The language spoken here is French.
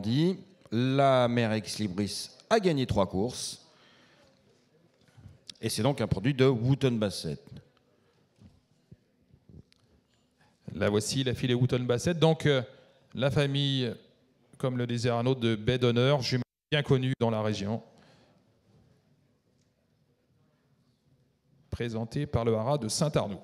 dit. La mère Ex Libris a gagné trois courses. Et c'est donc un produit de Wooten Bassett. la voici la filée Wooten Bassett. Donc euh, la famille, comme le disait Arnaud, de Baie d'Honneur, bien connue dans la région. Présentée par le haras de saint arnaud